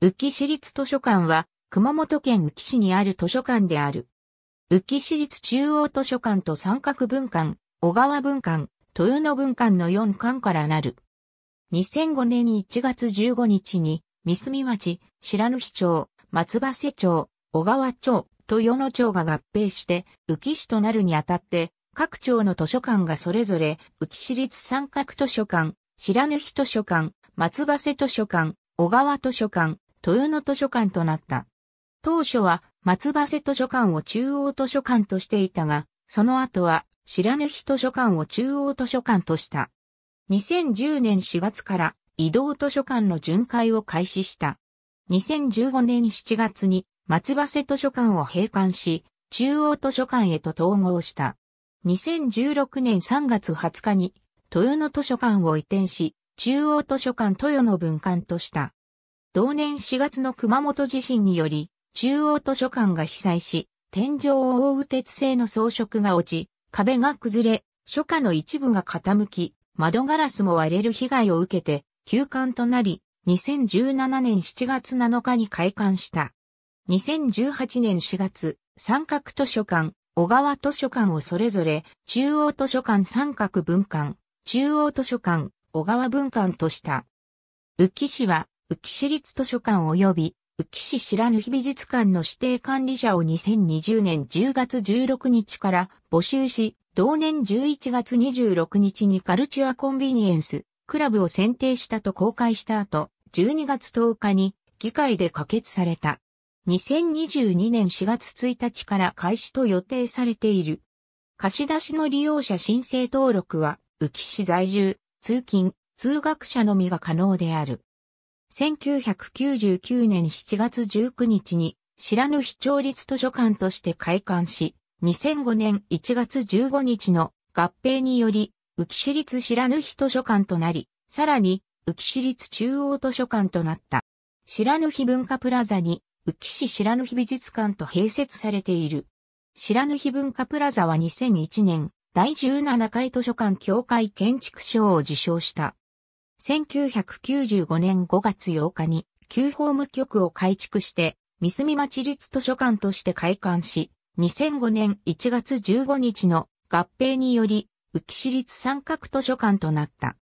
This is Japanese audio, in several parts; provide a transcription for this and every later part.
宇城市立図書館は、熊本県宇城市にある図書館である。宇城市立中央図書館と三角文館、小川文館、豊野文館の4館からなる。2005年1月15日に、三住町、白主町、松橋町、小川町、豊野町が合併して、宇城市となるにあたって、各町の図書館がそれぞれ、宇城市立三角図書館、白主図書館、松橋図書館、小川図書館、豊野図書館となった。当初は松葉瀬図書館を中央図書館としていたが、その後は白根日図書館を中央図書館とした。2010年4月から移動図書館の巡回を開始した。2015年7月に松葉瀬図書館を閉館し、中央図書館へと統合した。2016年3月20日に豊野図書館を移転し、中央図書館豊野分館とした。同年4月の熊本地震により、中央図書館が被災し、天井を覆う鉄製の装飾が落ち、壁が崩れ、書家の一部が傾き、窓ガラスも割れる被害を受けて、休館となり、2017年7月7日に開館した。2018年4月、三角図書館、小川図書館をそれぞれ、中央図書館三角文館、中央図書館、小川文館とした。浮城市は、浮市立図書館及び浮市知らぬ日美術館の指定管理者を2020年10月16日から募集し、同年11月26日にカルチュアコンビニエンス、クラブを選定したと公開した後、12月10日に議会で可決された。2022年4月1日から開始と予定されている。貸し出しの利用者申請登録は、浮市在住、通勤、通学者のみが可能である。1999年7月19日に、白ぬ非調律図書館として開館し、2005年1月15日の合併により、浮市立白ぬ非図書館となり、さらに、浮市立中央図書館となった。白ぬ非文化プラザに、浮市白ぬ非美術館と併設されている。白ぬ非文化プラザは2001年、第17回図書館協会建築賞を受賞した。1995年5月8日に旧法務局を改築して、三住町立図書館として開館し、2005年1月15日の合併により、浮市立三角図書館となった。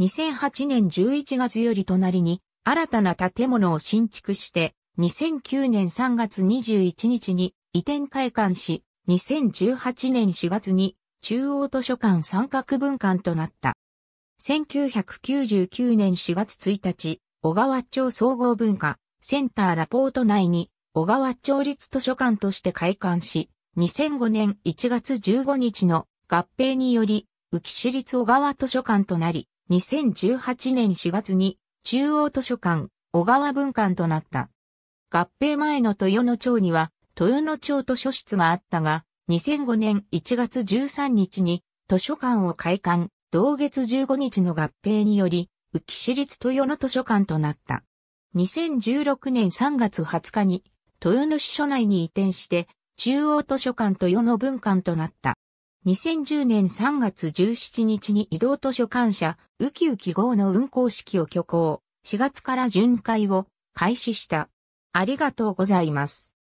2008年11月より隣に新たな建物を新築して、2009年3月21日に移転開館し、2018年4月に中央図書館三角分館となった。1999年4月1日、小川町総合文化センターラポート内に小川町立図書館として開館し、2005年1月15日の合併により、浮市立小川図書館となり、2018年4月に中央図書館小川文館となった。合併前の豊野町には豊野町図書室があったが、2005年1月13日に図書館を開館。同月15日の合併により、浮き市立豊野図書館となった。2016年3月20日に、豊野市所内に移転して、中央図書館豊野文館となった。2010年3月17日に移動図書館舎、ウキウキ号の運行式を挙行、4月から巡回を開始した。ありがとうございます。